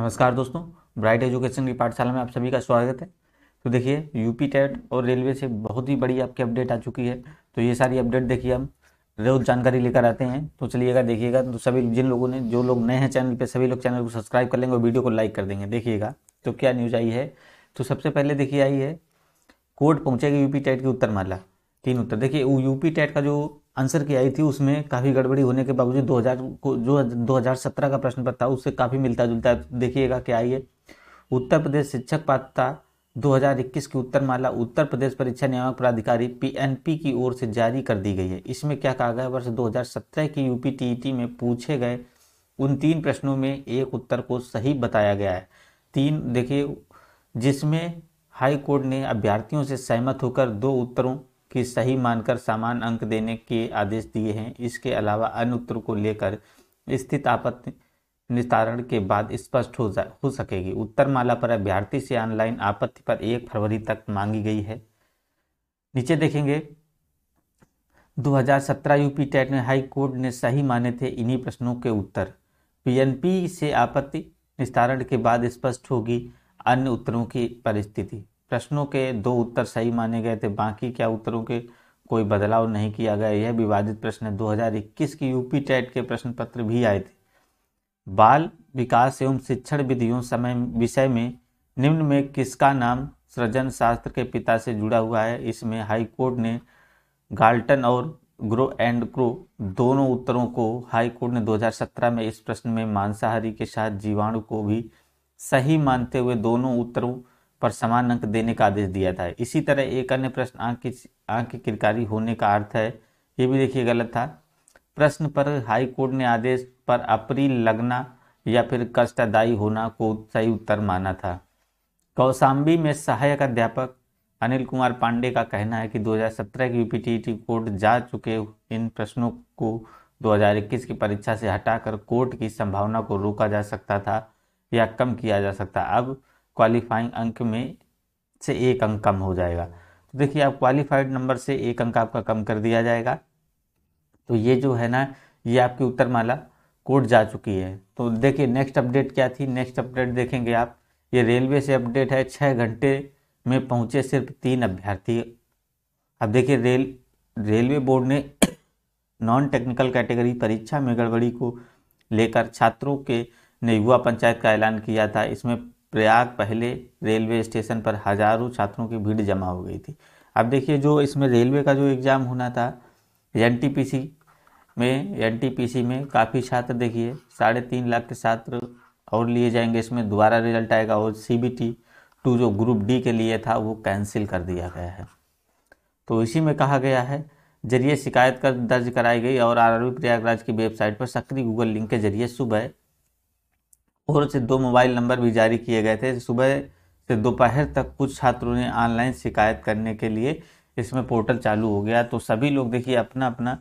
नमस्कार दोस्तों bright education की पाठशाला में आप सभी का स्वागत है तो देखिए यूपी टेट और रेलवे से बहुत ही बड़ी आपकी अपडेट आ चुकी है तो ये सारी अपडेट देखिए हम रोज जानकारी लेकर आते हैं तो चलिएगा देखिएगा तो सभी जिन लोगों ने जो लोग नए हैं चैनल पर सभी लोग चैनल को सब्सक्राइब कर लेंगे और वीडियो को लाइक कर देंगे देखिएगा तो क्या न्यूज आई है तो सबसे पहले देखिए आई है कोर्ट पहुँचेगी यूपी टेट की उत्तर माला तीन उत्तर देखिए यूपी टेट का जो आंसर की आई थी उसमें काफ़ी गड़बड़ी होने के बावजूद 2000 को जो 2017 का प्रश्न पत्र था उससे काफ़ी मिलता जुलता है देखिएगा क्या आइए उत्तर प्रदेश शिक्षक पात्रता 2021 की उत्तर माला उत्तर प्रदेश परीक्षा नियामक प्राधिकारी पीएनपी की ओर से जारी कर दी गई है इसमें क्या कहा गया वर्ष 2017 की यूपी टीईटी में पूछे गए उन तीन प्रश्नों में एक उत्तर को सही बताया गया है तीन देखिए जिसमें हाई कोर्ट ने अभ्यर्थियों से सहमत होकर दो उत्तरों की सही मानकर समान अंक देने के आदेश दिए हैं इसके अलावा अन्य उत्तर को लेकर स्थित आपत्ति निस्तारण के बाद स्पष्ट हो जा हो सकेगी उत्तर माला पर अभ्यर्थी से ऑनलाइन आपत्ति पर एक फरवरी तक मांगी गई है नीचे देखेंगे 2017 यूपी टेट में हाई कोर्ट ने सही माने थे इन्हीं प्रश्नों के उत्तर पीएनपी से आपत्ति निस्तारण के बाद स्पष्ट होगी अन्य उत्तरों की परिस्थिति प्रश्नों के दो उत्तर सही माने गए थे बाकी क्या उत्तरों के कोई बदलाव नहीं किया गया यह विवादित प्रश्न दो की यूपी टेट के प्रश्न पत्र भी आए थे बाल विकास एवं शिक्षण विधियों समय विषय में निम्न में किसका नाम सृजन शास्त्र के पिता से जुड़ा हुआ है इसमें हाई कोर्ट ने गाल्टन और ग्रो एंड क्रो दोनों उत्तरों को हाई कोर्ट ने 2017 में इस प्रश्न में मांसाहारी के साथ जीवाणु को भी सही मानते हुए दोनों उत्तरों पर समान अंक देने का आदेश दिया था इसी तरह एक अन्य प्रश्न आंख की आंख किरकारी होने का अर्थ है ये भी देखिए गलत था प्रश्न पर हाई कोर्ट ने आदेश पर अपील लगना या फिर कष्टदायी होना को सही उत्तर माना था कौशाम्बी में सहायक अध्यापक अनिल कुमार पांडे का कहना है कि 2017 की यूपीटीटी कोर्ट जा चुके इन प्रश्नों को 2021 की परीक्षा से हटाकर कोर्ट की संभावना को रोका जा सकता था या कम किया जा सकता अब क्वालिफाइंग अंक में से एक अंक कम हो जाएगा तो देखिए आप क्वालिफाइड नंबर से एक अंक आपका कम कर दिया जाएगा तो ये जो है ना ये आपकी उत्तरमाला कोर्ट जा चुकी है तो देखिए नेक्स्ट अपडेट क्या थी नेक्स्ट अपडेट देखेंगे आप ये रेलवे से अपडेट है छः घंटे में पहुंचे सिर्फ तीन अभ्यर्थी अब देखिए रेल रेलवे बोर्ड ने नॉन टेक्निकल कैटेगरी परीक्षा में गड़बड़ी को लेकर छात्रों के ने युवा पंचायत का ऐलान किया था इसमें प्रयाग पहले रेलवे स्टेशन पर हज़ारों छात्रों की भीड़ जमा हो गई थी अब देखिए जो इसमें रेलवे का जो एग्ज़ाम होना था एन में एन में काफ़ी छात्र देखिए साढ़े तीन लाख के छात्र और लिए जाएंगे इसमें दोबारा रिजल्ट आएगा और सी बी टी टू जो ग्रुप डी के लिए था वो कैंसिल कर दिया गया है तो इसी में कहा गया है जरिए शिकायत कर दर्ज कराई गई और आर प्रयागराज की वेबसाइट पर सक्रिय गूगल लिंक के जरिए सुबह और से दो मोबाइल नंबर भी जारी किए गए थे सुबह से दोपहर तक कुछ छात्रों ने ऑनलाइन शिकायत करने के लिए इसमें पोर्टल चालू हो गया तो सभी लोग देखिए अपना अपना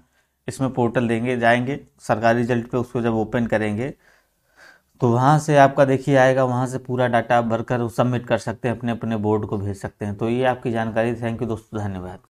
इसमें पोर्टल देंगे जाएंगे सरकारी रिजल्ट पे उसको जब ओपन करेंगे तो वहाँ से आपका देखिए आएगा वहाँ से पूरा डाटा भरकर सबमिट कर सकते हैं अपने अपने बोर्ड को भेज सकते हैं तो ये आपकी जानकारी थैंक यू दोस्तों धन्यवाद